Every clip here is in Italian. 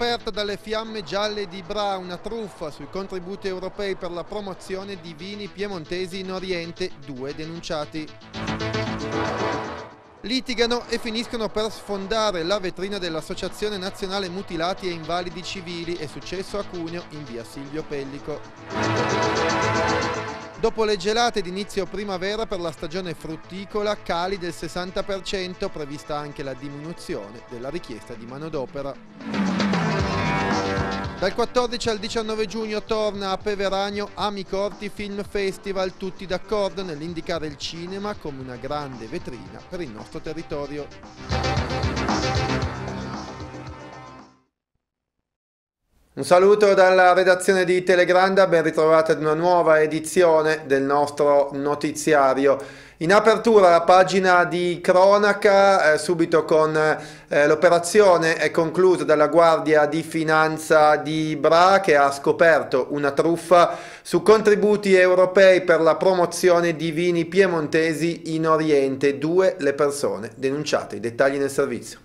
scoperta dalle fiamme gialle di Bra una truffa sui contributi europei per la promozione di vini piemontesi in Oriente, due denunciati. Litigano e finiscono per sfondare la vetrina dell'Associazione Nazionale Mutilati e Invalidi Civili, è successo a Cuneo in via Silvio Pellico. Dopo le gelate d'inizio primavera per la stagione frutticola, cali del 60%, prevista anche la diminuzione della richiesta di manodopera. Dal 14 al 19 giugno torna a Peveragno Ami Corti Film Festival, tutti d'accordo nell'indicare il cinema come una grande vetrina per il nostro territorio. Un saluto dalla redazione di Telegranda, ben ritrovata ad una nuova edizione del nostro notiziario. In apertura la pagina di cronaca, eh, subito con eh, l'operazione è conclusa dalla Guardia di Finanza di Bra che ha scoperto una truffa su contributi europei per la promozione di vini piemontesi in Oriente. Due le persone denunciate, i dettagli nel servizio.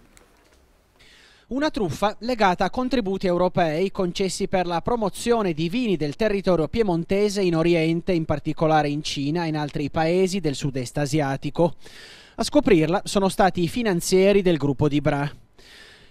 Una truffa legata a contributi europei concessi per la promozione di vini del territorio piemontese in Oriente, in particolare in Cina e in altri paesi del sud-est asiatico. A scoprirla sono stati i finanzieri del gruppo di Bra.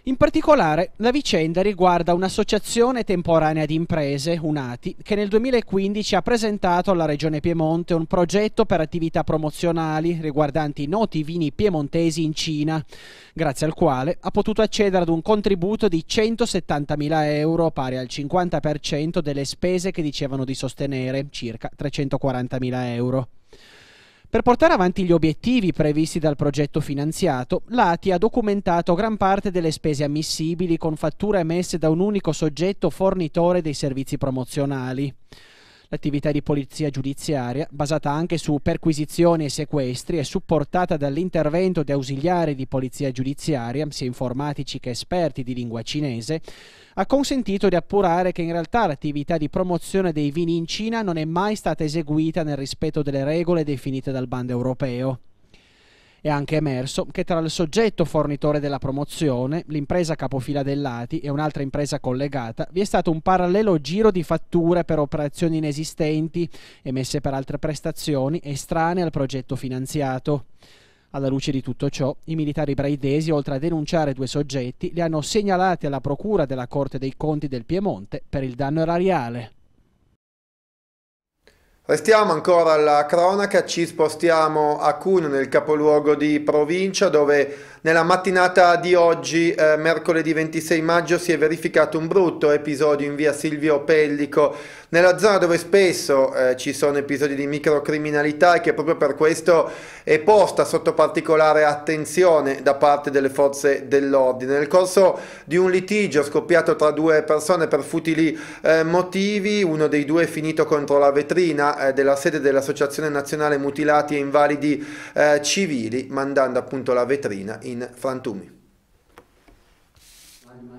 In particolare, la vicenda riguarda un'associazione temporanea di imprese, UNATI, che nel 2015 ha presentato alla Regione Piemonte un progetto per attività promozionali riguardanti i noti vini piemontesi in Cina, grazie al quale ha potuto accedere ad un contributo di 170.000 euro, pari al 50% delle spese che dicevano di sostenere, circa 340.000 euro. Per portare avanti gli obiettivi previsti dal progetto finanziato, l'ATI ha documentato gran parte delle spese ammissibili con fatture emesse da un unico soggetto fornitore dei servizi promozionali. L'attività di polizia giudiziaria, basata anche su perquisizioni e sequestri e supportata dall'intervento di ausiliari di polizia giudiziaria, sia informatici che esperti di lingua cinese, ha consentito di appurare che in realtà l'attività di promozione dei vini in Cina non è mai stata eseguita nel rispetto delle regole definite dal bando europeo. È anche emerso che tra il soggetto fornitore della promozione, l'impresa capofila dell'ATI e un'altra impresa collegata, vi è stato un parallelo giro di fatture per operazioni inesistenti emesse per altre prestazioni estranee al progetto finanziato. Alla luce di tutto ciò, i militari braidesi, oltre a denunciare due soggetti, li hanno segnalati alla Procura della Corte dei Conti del Piemonte per il danno erariale. Restiamo ancora alla cronaca, ci spostiamo a Cuneo nel capoluogo di provincia dove nella mattinata di oggi, eh, mercoledì 26 maggio, si è verificato un brutto episodio in via Silvio Pellico, nella zona dove spesso eh, ci sono episodi di microcriminalità e che proprio per questo è posta sotto particolare attenzione da parte delle forze dell'ordine. Nel corso di un litigio scoppiato tra due persone per futili eh, motivi, uno dei due è finito contro la vetrina eh, della sede dell'Associazione Nazionale Mutilati e Invalidi eh, Civili, mandando appunto la vetrina in in frantumi.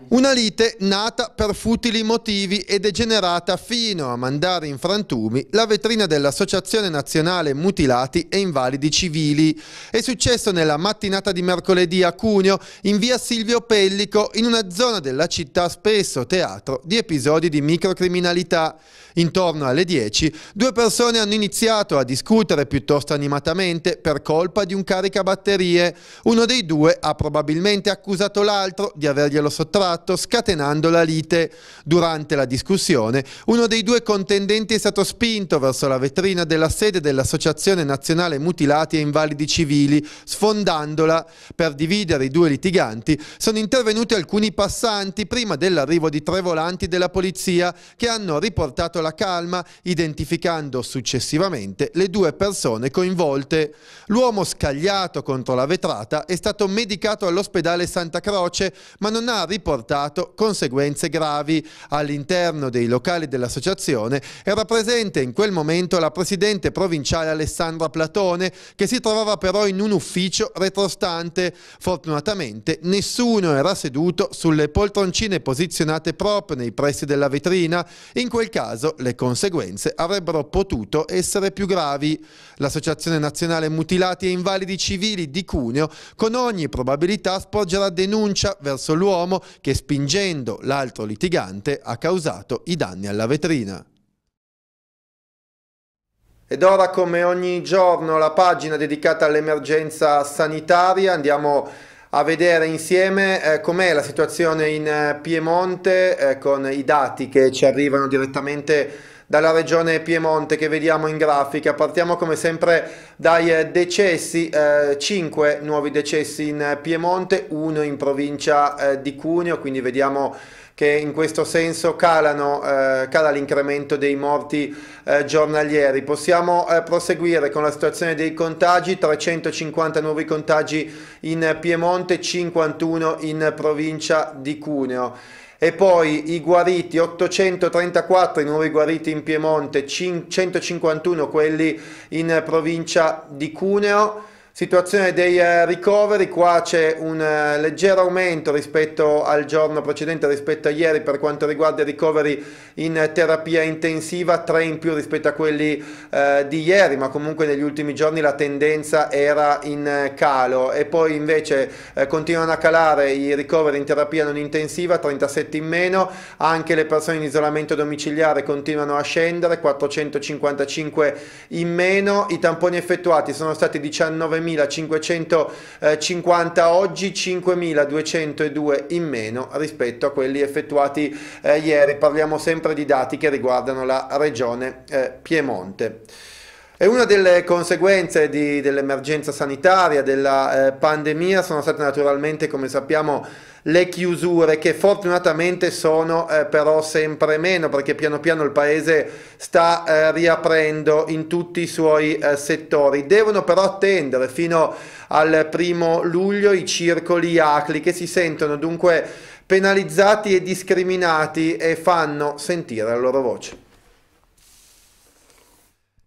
Una lite nata per futili motivi e degenerata fino a mandare in frantumi la vetrina dell'Associazione Nazionale Mutilati e Invalidi Civili. È successo nella mattinata di mercoledì a Cuneo, in via Silvio Pellico, in una zona della città spesso teatro di episodi di microcriminalità. Intorno alle 10, due persone hanno iniziato a discutere piuttosto animatamente per colpa di un caricabatterie. Uno dei due ha probabilmente accusato l'altro di averglielo sottratto, scatenando la lite. Durante la discussione, uno dei due contendenti è stato spinto verso la vetrina della sede dell'Associazione Nazionale Mutilati e Invalidi Civili, sfondandola. Per dividere i due litiganti sono intervenuti alcuni passanti prima dell'arrivo di tre volanti della polizia che hanno riportato la calma, identificando successivamente le due persone coinvolte. L'uomo scagliato contro la vetrata è stato medicato all'ospedale Santa Croce, ma non ha riportato conseguenze gravi. All'interno dei locali dell'associazione era presente in quel momento la presidente provinciale Alessandra Platone, che si trovava però in un ufficio retrostante. Fortunatamente nessuno era seduto sulle poltroncine posizionate proprio nei pressi della vetrina. In quel caso le conseguenze avrebbero potuto essere più gravi. L'Associazione Nazionale Mutilati e Invalidi Civili di Cuneo con ogni probabilità sporgerà denuncia verso l'uomo che spingendo l'altro litigante ha causato i danni alla vetrina. Ed ora come ogni giorno la pagina dedicata all'emergenza sanitaria andiamo a a vedere insieme eh, com'è la situazione in eh, Piemonte eh, con i dati che ci arrivano direttamente dalla regione Piemonte che vediamo in grafica. Partiamo come sempre dai eh, decessi, eh, 5 nuovi decessi in eh, Piemonte, uno in provincia eh, di Cuneo, quindi vediamo che in questo senso calano, eh, cala l'incremento dei morti eh, giornalieri. Possiamo eh, proseguire con la situazione dei contagi, 350 nuovi contagi in Piemonte, 51 in provincia di Cuneo. E poi i guariti, 834 i nuovi guariti in Piemonte, 151 quelli in provincia di Cuneo. Situazione dei eh, ricoveri, qua c'è un eh, leggero aumento rispetto al giorno precedente, rispetto a ieri per quanto riguarda i ricoveri in terapia intensiva, tre in più rispetto a quelli eh, di ieri, ma comunque negli ultimi giorni la tendenza era in eh, calo e poi invece eh, continuano a calare i ricoveri in terapia non intensiva, 37 in meno, anche le persone in isolamento domiciliare continuano a scendere, 455 in meno, i tamponi effettuati sono stati 19 5.550 oggi, 5.202 in meno rispetto a quelli effettuati eh, ieri. Parliamo sempre di dati che riguardano la regione eh, Piemonte. E una delle conseguenze dell'emergenza sanitaria, della eh, pandemia, sono state naturalmente, come sappiamo, le chiusure che fortunatamente sono eh, però sempre meno perché piano piano il paese sta eh, riaprendo in tutti i suoi eh, settori. Devono però attendere fino al primo luglio i circoli ACLI che si sentono dunque penalizzati e discriminati e fanno sentire la loro voce.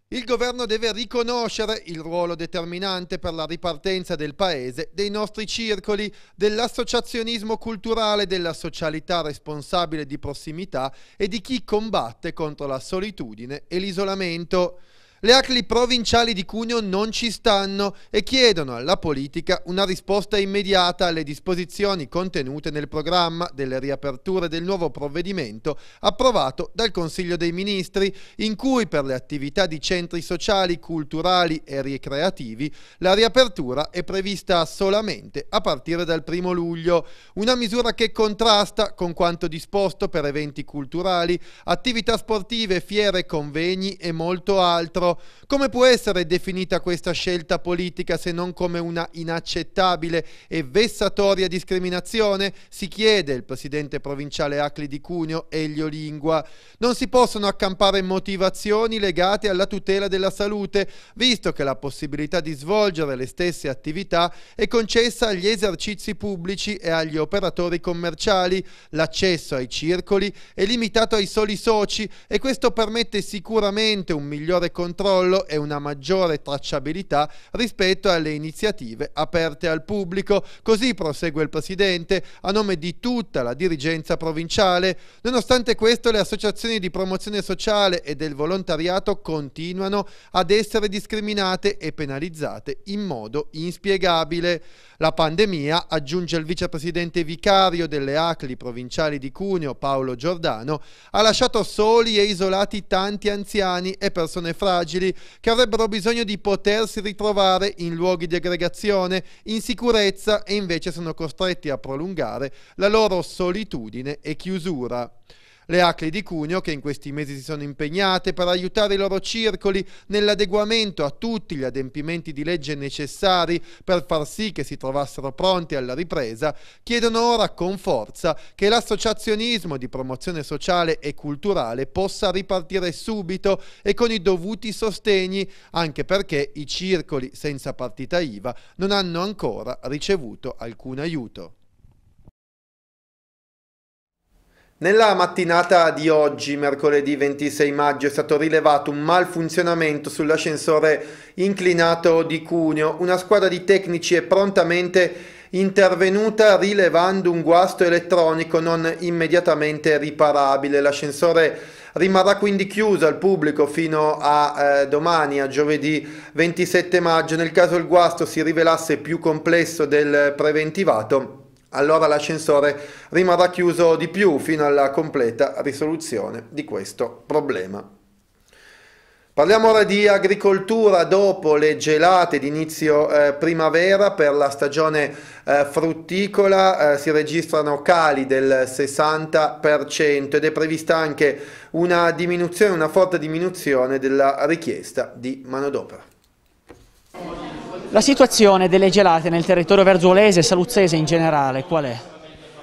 Il governo deve riconoscere il ruolo determinante per la ripartenza del paese, dei nostri circoli, dell'associazionismo culturale, della socialità responsabile di prossimità e di chi combatte contro la solitudine e l'isolamento. Le ACLI provinciali di Cuneo non ci stanno e chiedono alla politica una risposta immediata alle disposizioni contenute nel programma delle riaperture del nuovo provvedimento approvato dal Consiglio dei Ministri, in cui per le attività di centri sociali, culturali e ricreativi la riapertura è prevista solamente a partire dal 1 luglio, una misura che contrasta con quanto disposto per eventi culturali, attività sportive, fiere, convegni e molto altro come può essere definita questa scelta politica se non come una inaccettabile e vessatoria discriminazione? Si chiede il presidente provinciale Acli di Cuneo, Elio Lingua. Non si possono accampare motivazioni legate alla tutela della salute, visto che la possibilità di svolgere le stesse attività è concessa agli esercizi pubblici e agli operatori commerciali. L'accesso ai circoli è limitato ai soli soci e questo permette sicuramente un migliore controllo controllo e una maggiore tracciabilità rispetto alle iniziative aperte al pubblico. Così prosegue il Presidente a nome di tutta la dirigenza provinciale. Nonostante questo le associazioni di promozione sociale e del volontariato continuano ad essere discriminate e penalizzate in modo inspiegabile. La pandemia, aggiunge il vicepresidente vicario delle ACLI provinciali di Cuneo, Paolo Giordano, ha lasciato soli e isolati tanti anziani e persone fragili che avrebbero bisogno di potersi ritrovare in luoghi di aggregazione, in sicurezza e invece sono costretti a prolungare la loro solitudine e chiusura. Le ACLI di Cuneo, che in questi mesi si sono impegnate per aiutare i loro circoli nell'adeguamento a tutti gli adempimenti di legge necessari per far sì che si trovassero pronti alla ripresa, chiedono ora con forza che l'associazionismo di promozione sociale e culturale possa ripartire subito e con i dovuti sostegni, anche perché i circoli senza partita IVA non hanno ancora ricevuto alcun aiuto. Nella mattinata di oggi, mercoledì 26 maggio, è stato rilevato un malfunzionamento sull'ascensore inclinato di Cuneo. Una squadra di tecnici è prontamente intervenuta rilevando un guasto elettronico non immediatamente riparabile. L'ascensore rimarrà quindi chiuso al pubblico fino a eh, domani, a giovedì 27 maggio. Nel caso il guasto si rivelasse più complesso del preventivato, allora l'ascensore rimarrà chiuso di più fino alla completa risoluzione di questo problema. Parliamo ora di agricoltura dopo le gelate d'inizio eh, primavera per la stagione eh, frutticola eh, si registrano cali del 60% ed è prevista anche una diminuzione, una forte diminuzione della richiesta di manodopera. La situazione delle gelate nel territorio verzuolese e saluzzese in generale qual è?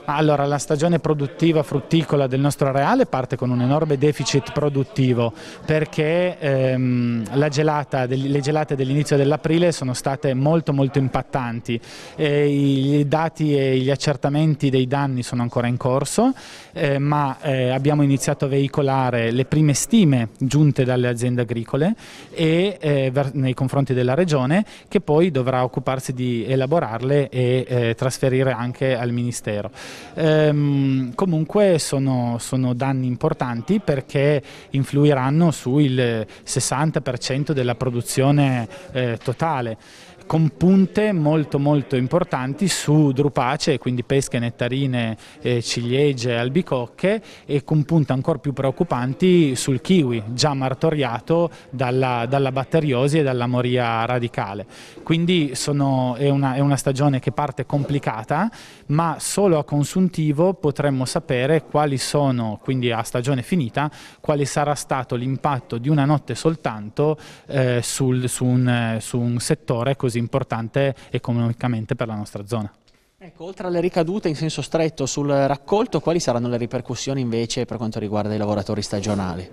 Allora, la stagione produttiva frutticola del nostro areale parte con un enorme deficit produttivo perché ehm, gelata, le gelate dell'inizio dell'aprile sono state molto molto impattanti. E I dati e gli accertamenti dei danni sono ancora in corso, eh, ma eh, abbiamo iniziato a veicolare le prime stime giunte dalle aziende agricole e, eh, nei confronti della Regione che poi dovrà occuparsi di elaborarle e eh, trasferire anche al Ministero. Ehm, comunque sono, sono, danni importanti perché influiranno sul 60% della produzione eh, totale con punte molto molto importanti su drupace, quindi pesche, nettarine, eh, ciliegie, albicocche e con punte ancora più preoccupanti sul kiwi, già martoriato dalla, dalla batteriosi e dalla moria radicale. Quindi sono, è, una, è una stagione che parte complicata, ma solo a consuntivo potremmo sapere quali sono, quindi a stagione finita, quale sarà stato l'impatto di una notte soltanto eh, sul, su, un, eh, su un settore così così importante economicamente per la nostra zona. Ecco, oltre alle ricadute in senso stretto sul raccolto, quali saranno le ripercussioni invece per quanto riguarda i lavoratori stagionali?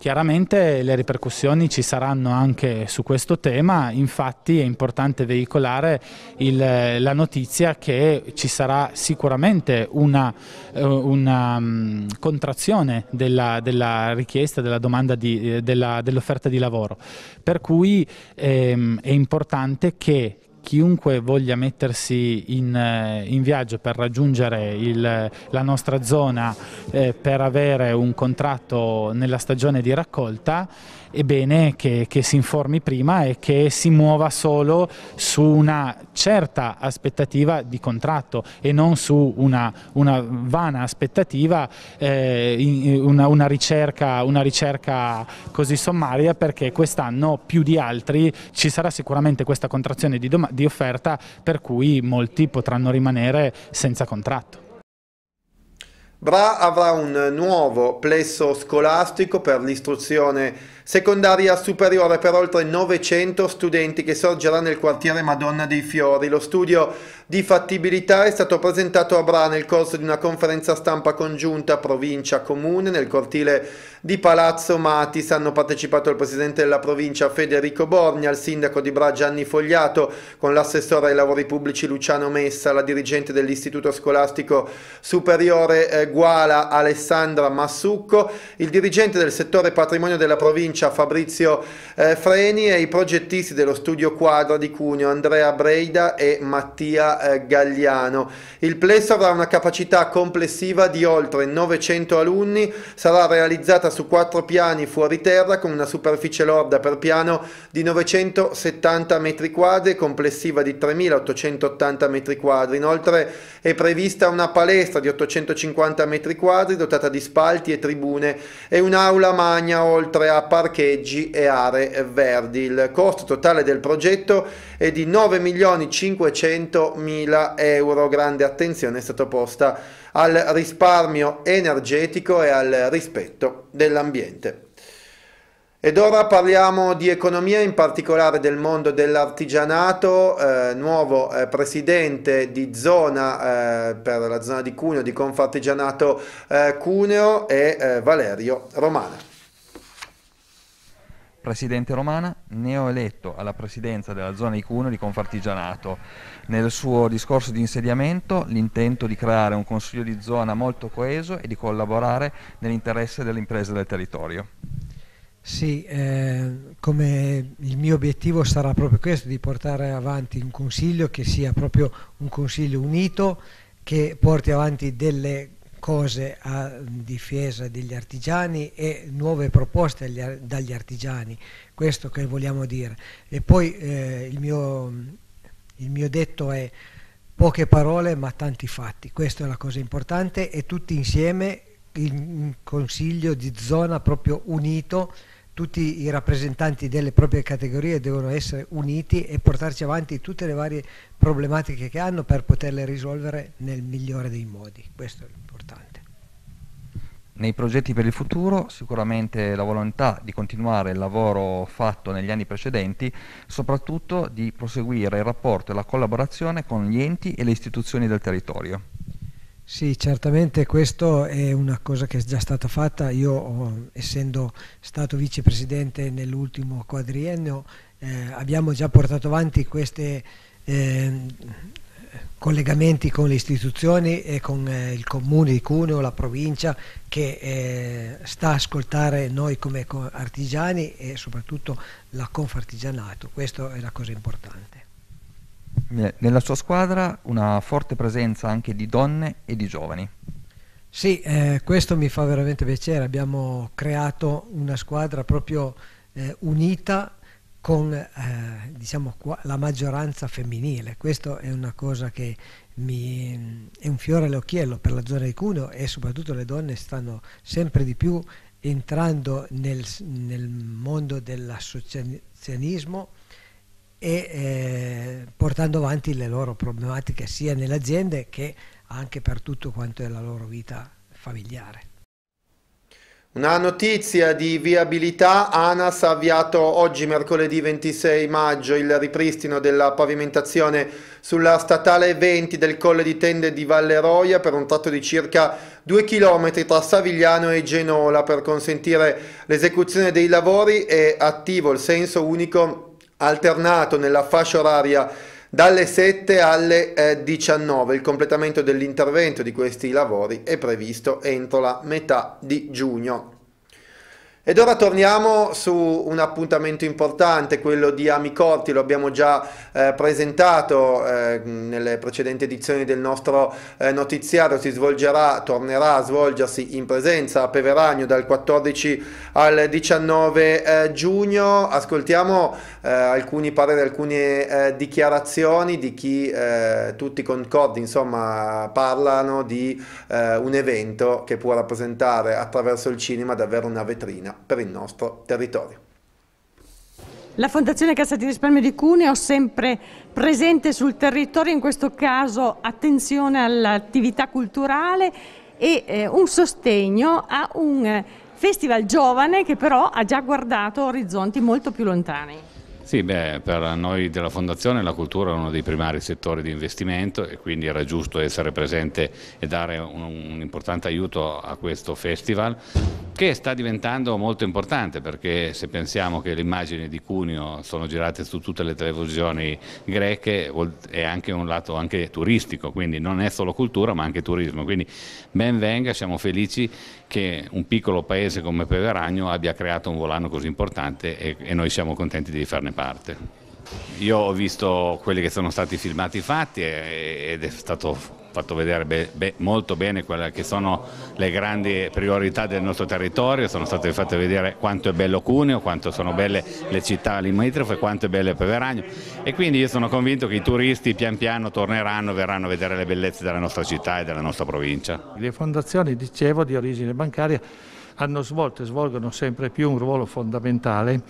Chiaramente le ripercussioni ci saranno anche su questo tema, infatti è importante veicolare il, la notizia che ci sarà sicuramente una, eh, una mm, contrazione della, della, richiesta, della domanda eh, dell'offerta di lavoro, per cui ehm, è importante che chiunque voglia mettersi in, eh, in viaggio per raggiungere il, la nostra zona eh, per avere un contratto nella stagione di raccolta è bene che, che si informi prima e che si muova solo su una certa aspettativa di contratto e non su una, una vana aspettativa, eh, una, una, ricerca, una, ricerca, così sommaria perché quest'anno più di altri ci sarà sicuramente questa contrazione di, di offerta per cui molti potranno rimanere senza contratto. Bra avrà un nuovo plesso scolastico per l'istruzione Secondaria superiore per oltre 900 studenti che sorgerà nel quartiere Madonna dei Fiori. Lo studio di fattibilità è stato presentato a Bra nel corso di una conferenza stampa congiunta provincia-comune nel cortile di Palazzo Matis. Hanno partecipato il presidente della provincia Federico Borgna, il sindaco di Bra Gianni Fogliato, con l'assessore ai lavori pubblici Luciano Messa, la dirigente dell'istituto scolastico superiore eh, Guala Alessandra Massucco, il dirigente del settore patrimonio della provincia Fabrizio eh, Freni e i progettisti dello studio quadra di Cuneo Andrea Breida e Mattia eh, Gagliano. Il plesso avrà una capacità complessiva di oltre 900 alunni, sarà realizzata su quattro piani fuori terra con una superficie lorda per piano di 970 metri quadri complessiva di 3.880 metri quadri. Inoltre è prevista una palestra di 850 metri quadri dotata di spalti e tribune e un'aula magna oltre a parcheggi e aree verdi. Il costo totale del progetto è di 9.500.000 euro. Grande attenzione è stata posta al risparmio energetico e al rispetto dell'ambiente. Ed ora parliamo di economia, in particolare del mondo dell'artigianato, eh, nuovo eh, presidente di zona eh, per la zona di Cuneo, di Confartigianato eh, Cuneo è eh, Valerio Romana presidente romana, neoeletto alla presidenza della zona di Cuneo di Confartigianato. Nel suo discorso di insediamento l'intento di creare un consiglio di zona molto coeso e di collaborare nell'interesse delle imprese del territorio. Sì, eh, come il mio obiettivo sarà proprio questo, di portare avanti un consiglio che sia proprio un consiglio unito, che porti avanti delle cose a difesa degli artigiani e nuove proposte dagli artigiani, questo che vogliamo dire. E poi eh, il, mio, il mio detto è poche parole ma tanti fatti, questa è la cosa importante e tutti insieme in consiglio di zona proprio unito, tutti i rappresentanti delle proprie categorie devono essere uniti e portarci avanti tutte le varie problematiche che hanno per poterle risolvere nel migliore dei modi. Questo è il nei progetti per il futuro sicuramente la volontà di continuare il lavoro fatto negli anni precedenti, soprattutto di proseguire il rapporto e la collaborazione con gli enti e le istituzioni del territorio. Sì, certamente questo è una cosa che è già stata fatta. Io, eh, essendo stato vicepresidente nell'ultimo quadriennio, eh, abbiamo già portato avanti queste eh, collegamenti con le istituzioni e con eh, il comune di Cuneo, la provincia che eh, sta a ascoltare noi come artigiani e soprattutto la Confartigianato, questa è la cosa importante. Nella sua squadra una forte presenza anche di donne e di giovani. Sì, eh, questo mi fa veramente piacere, abbiamo creato una squadra proprio eh, unita con eh, diciamo, la maggioranza femminile. Questo è una cosa che mi, è un fiore all'occhiello per la zona di Cuneo e soprattutto le donne stanno sempre di più entrando nel, nel mondo dell'associazionismo e eh, portando avanti le loro problematiche sia nelle aziende che anche per tutto quanto è la loro vita familiare. Una notizia di viabilità, ANAS ha avviato oggi mercoledì 26 maggio il ripristino della pavimentazione sulla statale 20 del Colle di Tende di Valle Valleroia per un tratto di circa 2 km tra Savigliano e Genola per consentire l'esecuzione dei lavori e attivo il senso unico alternato nella fascia oraria dalle 7 alle eh, 19. Il completamento dell'intervento di questi lavori è previsto entro la metà di giugno. Ed ora torniamo su un appuntamento importante, quello di Amicorti, lo abbiamo già eh, presentato eh, nelle precedenti edizioni del nostro eh, notiziario, si svolgerà, tornerà a svolgersi in presenza a Peveragno dal 14 al 19 eh, giugno. Ascoltiamo eh, alcuni pareri, alcune eh, dichiarazioni di chi tutti concordi, insomma, parlano di un evento che può rappresentare attraverso il cinema davvero una vetrina cittadina per il nostro territorio. La Fondazione Cassa di Risparmio di Cuneo sempre presente sul territorio, in questo caso attenzione all'attività culturale e eh, un sostegno a un festival giovane che però ha già guardato orizzonti molto più lontani. Sì, beh, per noi della Fondazione la cultura è uno dei primari settori di investimento e quindi era giusto essere presente e dare un, un importante aiuto a questo festival che sta diventando molto importante perché se pensiamo che le immagini di Cuneo sono girate su tutte le televisioni greche è anche un lato anche turistico, quindi non è solo cultura ma anche turismo, quindi ben venga, siamo felici che un piccolo paese come Peveragno abbia creato un volano così importante e, e noi siamo contenti di farne parte parte. Io ho visto quelli che sono stati filmati fatti ed è stato fatto vedere be be molto bene quelle che sono le grandi priorità del nostro territorio, sono state fatte vedere quanto è bello Cuneo, quanto sono belle le città limitrofe, quanto è bello Peveragno e quindi io sono convinto che i turisti pian piano torneranno, verranno a vedere le bellezze della nostra città e della nostra provincia. Le fondazioni, dicevo, di origine bancaria hanno svolto e svolgono sempre più un ruolo fondamentale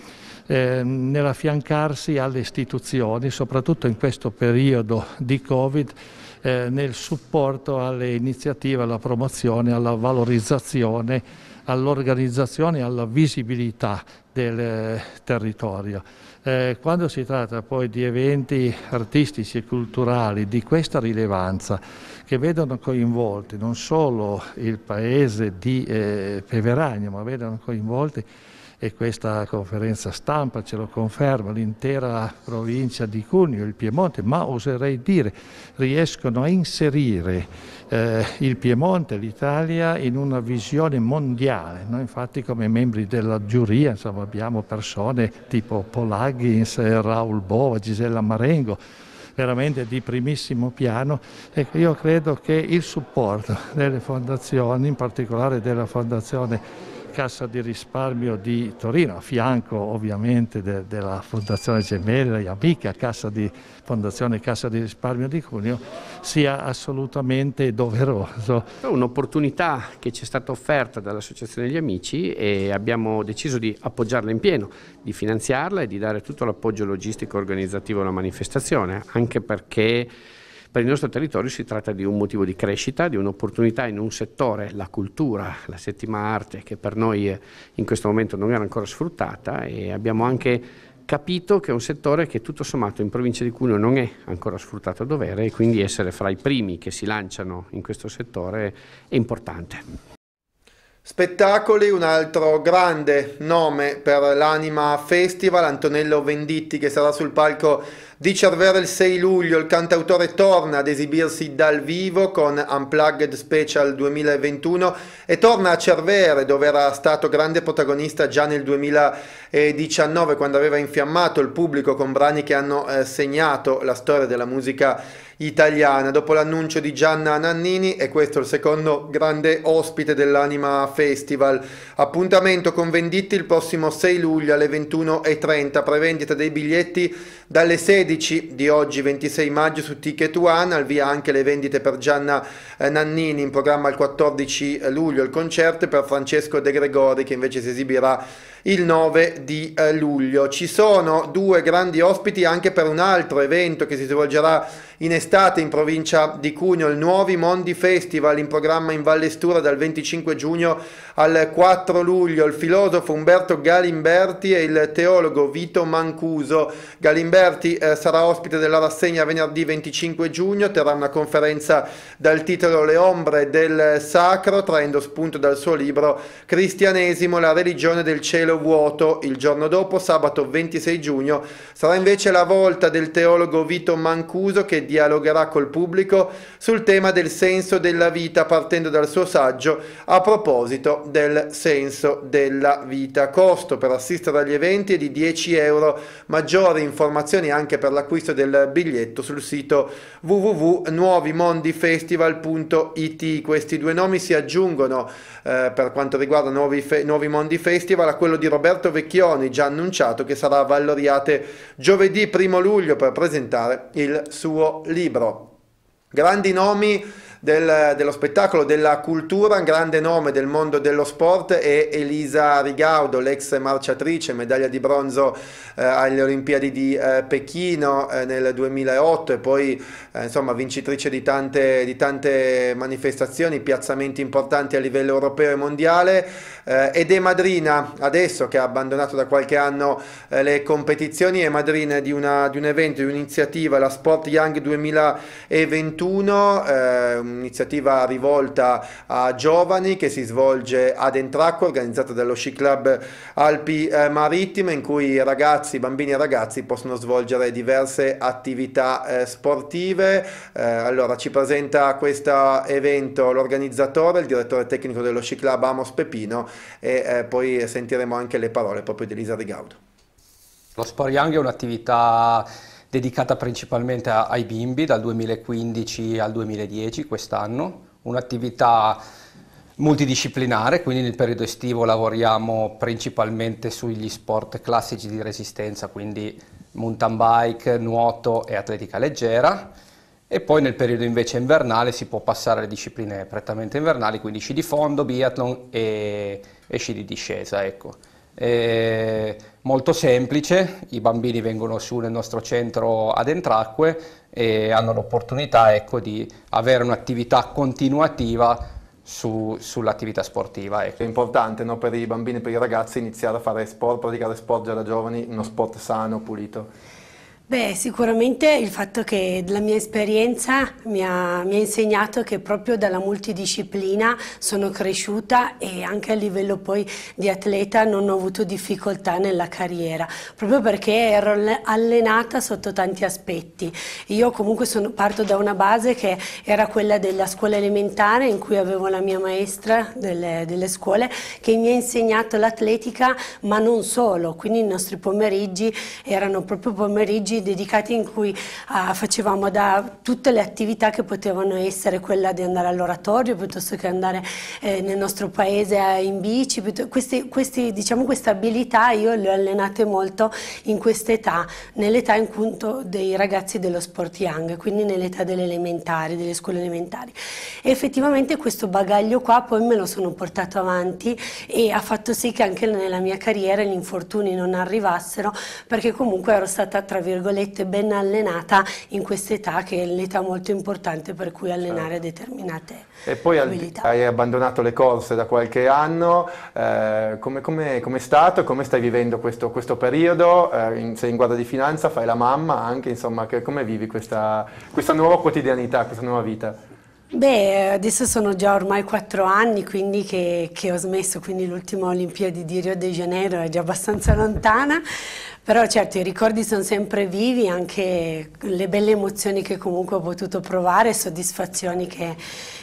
eh, nell'affiancarsi alle istituzioni, soprattutto in questo periodo di Covid, eh, nel supporto alle iniziative, alla promozione, alla valorizzazione, all'organizzazione e alla visibilità del eh, territorio. Eh, quando si tratta poi di eventi artistici e culturali di questa rilevanza, che vedono coinvolti non solo il paese di eh, Peveragno, ma vedono coinvolti e questa conferenza stampa ce lo conferma, l'intera provincia di Cuneo, il Piemonte, ma oserei dire riescono a inserire eh, il Piemonte, l'Italia in una visione mondiale. Noi infatti come membri della giuria insomma, abbiamo persone tipo Polaghins, Raul Bova, Gisella Marengo, veramente di primissimo piano e ecco, io credo che il supporto delle fondazioni, in particolare della fondazione Cassa di risparmio di Torino, a fianco ovviamente de, della Fondazione Gemelli, e Amica, Cassa di, Fondazione Cassa di risparmio di Cuneo, sia assolutamente doveroso. È un'opportunità che ci è stata offerta dall'Associazione degli Amici e abbiamo deciso di appoggiarla in pieno, di finanziarla e di dare tutto l'appoggio logistico e organizzativo alla manifestazione, anche perché per il nostro territorio si tratta di un motivo di crescita, di un'opportunità in un settore, la cultura, la settima arte, che per noi eh, in questo momento non era ancora sfruttata e abbiamo anche capito che è un settore che tutto sommato in provincia di Cuneo non è ancora sfruttato a dovere e quindi essere fra i primi che si lanciano in questo settore è importante. Spettacoli, un altro grande nome per l'Anima Festival, Antonello Venditti che sarà sul palco di Cervera il 6 luglio, il cantautore torna ad esibirsi dal vivo con Unplugged Special 2021 e torna a Cervere dove era stato grande protagonista già nel 2019 quando aveva infiammato il pubblico con brani che hanno eh, segnato la storia della musica italiana. Dopo l'annuncio di Gianna Nannini e questo è il secondo grande ospite dell'Anima Festival. Appuntamento con Venditti il prossimo 6 luglio alle 21.30, prevendita dei biglietti dalle 16 di oggi 26 maggio su Ticket One, al via anche le vendite per Gianna eh, Nannini in programma il 14 luglio il concerto per Francesco De Gregori che invece si esibirà il 9 di eh, luglio. Ci sono due grandi ospiti anche per un altro evento che si svolgerà in estate in provincia di Cuneo, il Nuovi Mondi Festival in programma in Vallestura dal 25 giugno al 4 luglio. Il filosofo Umberto Galimberti e il teologo Vito Mancuso. Galimberti eh, sarà ospite della rassegna venerdì 25 giugno, terrà una conferenza dal titolo Le ombre del sacro, traendo spunto dal suo libro Cristianesimo, la religione del cielo cielo vuoto il giorno dopo, sabato 26 giugno, sarà invece la volta del teologo Vito Mancuso che dialogherà col pubblico sul tema del senso della vita partendo dal suo saggio a proposito del senso della vita. Costo per assistere agli eventi è di 10 euro, maggiori informazioni anche per l'acquisto del biglietto sul sito www.nuovimondifestival.it. Questi due nomi si aggiungono eh, per quanto riguarda Nuovi, Fe Nuovi Mondi Festival a quello di di Roberto Vecchioni, già annunciato che sarà a Valloriate giovedì 1 luglio per presentare il suo libro. Grandi nomi del, dello spettacolo, della cultura, un grande nome del mondo dello sport è Elisa Rigaudo, l'ex marciatrice, medaglia di bronzo eh, alle Olimpiadi di eh, Pechino eh, nel 2008 e poi eh, insomma vincitrice di tante, di tante, manifestazioni, piazzamenti importanti a livello europeo e mondiale eh, ed è madrina adesso che ha abbandonato da qualche anno eh, le competizioni, è madrina di, una, di un evento, di un'iniziativa, la Sport Young 2021 un'iniziativa rivolta a giovani che si svolge ad Entracco, organizzata dallo Sci Club Alpi eh, Marittime, in cui ragazzi, bambini e ragazzi possono svolgere diverse attività eh, sportive. Eh, allora, ci presenta questo evento l'organizzatore, il direttore tecnico dello Sci Club Amos Pepino e eh, poi sentiremo anche le parole proprio di Elisa Rigaudo. Lo Sport Young è un'attività dedicata principalmente ai bimbi dal 2015 al 2010, quest'anno, un'attività multidisciplinare, quindi nel periodo estivo lavoriamo principalmente sugli sport classici di resistenza, quindi mountain bike, nuoto e atletica leggera e poi nel periodo invece invernale si può passare alle discipline prettamente invernali, quindi sci di fondo, biathlon e, e sci di discesa. Ecco eh, molto semplice, i bambini vengono su nel nostro centro ad Entracque e hanno l'opportunità ecco, di avere un'attività continuativa su, sull'attività sportiva. Ecco. È importante no, per i bambini e per i ragazzi iniziare a fare sport, praticare sport già da giovani, uno sport sano, pulito. Beh, sicuramente il fatto che la mia esperienza mi ha, mi ha, insegnato che proprio dalla multidisciplina sono cresciuta e anche a livello poi di atleta non ho avuto difficoltà nella carriera, proprio perché ero allenata sotto tanti aspetti. Io comunque sono, parto da una base che era quella della scuola elementare in cui avevo la mia maestra delle, delle scuole che mi ha insegnato l'atletica, ma non solo, quindi i nostri pomeriggi erano proprio pomeriggi dedicati in cui uh, facevamo da tutte le attività che potevano essere quella di andare all'oratorio piuttosto che andare eh, nel nostro paese eh, in bici, questi, questi, diciamo, queste abilità io le ho allenate molto in questa età, nell'età in punto dei ragazzi dello sport young, quindi nell'età delle elementari, delle scuole elementari. E effettivamente questo bagaglio qua poi me lo sono portato avanti e ha fatto sì che anche nella mia carriera gli infortuni non arrivassero perché comunque ero stata tra virgolette virgolette ben allenata in questa età che è l'età molto importante per cui allenare certo. determinate e poi abilità. hai abbandonato le corse da qualche anno, eh, come, come, come è stato, come stai vivendo questo, questo periodo, eh, in, sei in guardia di finanza, fai la mamma anche, insomma, come vivi questa, questa nuova quotidianità, questa nuova vita? Beh, adesso sono già ormai quattro anni quindi che, che ho smesso, quindi l'ultima Olimpiadi di Rio de Janeiro è già abbastanza lontana, però certo i ricordi sono sempre vivi, anche le belle emozioni che comunque ho potuto provare, soddisfazioni che,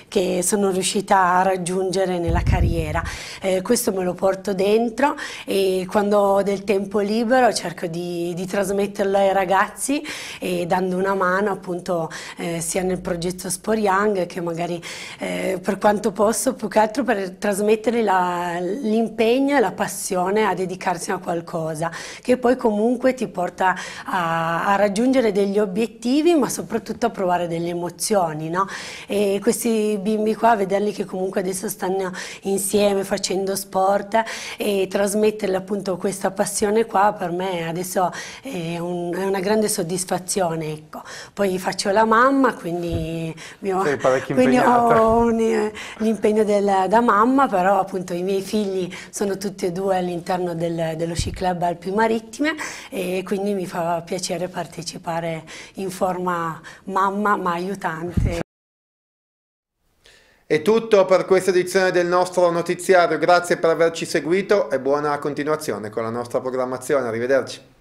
che sono riuscita a raggiungere nella carriera. Eh, questo me lo porto dentro e quando ho del tempo libero cerco di, di trasmetterlo ai ragazzi e eh, dando una mano appunto eh, sia nel progetto Sporiang che esempio, magari eh, per quanto posso, più che altro per trasmettere l'impegno e la passione a dedicarsi a qualcosa, che poi comunque ti porta a, a raggiungere degli obiettivi, ma soprattutto a provare delle emozioni, no? E questi bimbi qua, vederli che comunque adesso stanno insieme facendo sport e trasmetterle appunto questa passione qua, per me adesso è, un, è una grande soddisfazione, ecco. Poi faccio la mamma, quindi... Mio... Sei quindi ho eh, l'impegno da mamma, però appunto i miei figli sono tutti e due all'interno del, dello sci club Alpi Marittime e quindi mi fa piacere partecipare in forma mamma ma aiutante. È tutto per questa edizione del nostro notiziario, grazie per averci seguito e buona continuazione con la nostra programmazione, arrivederci.